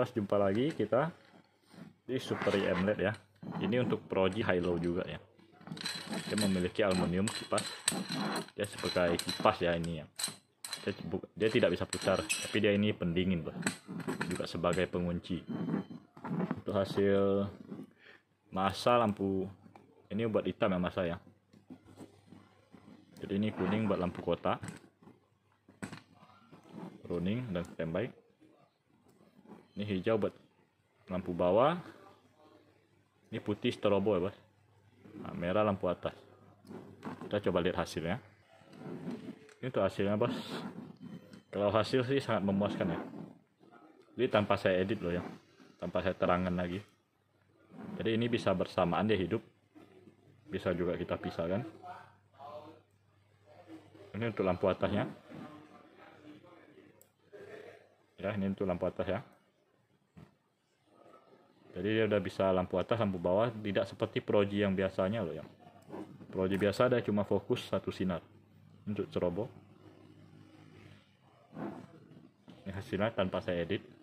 atas jumpa lagi kita di Super Mlet ya ini untuk Proji High Low juga ya dia memiliki aluminium kipas dia sebagai kipas ya ini ya dia, dia tidak bisa putar tapi dia ini pendingin bro. juga sebagai pengunci untuk hasil masa lampu ini buat hitam ya masa ya jadi ini kuning buat lampu kota running dan standby ini hijau buat lampu bawah ini putih strobo ya bos nah, merah lampu atas kita coba lihat hasilnya ini tuh hasilnya bos kalau hasil sih sangat memuaskan ya jadi tanpa saya edit loh ya tanpa saya terangkan lagi jadi ini bisa bersamaan dia hidup bisa juga kita pisahkan ini untuk lampu atasnya ya ini untuk lampu atas ya jadi dia udah bisa lampu atas lampu bawah tidak seperti proji yang biasanya loh ya proji biasa ada cuma fokus satu sinar untuk ceroboh ini hasilnya tanpa saya edit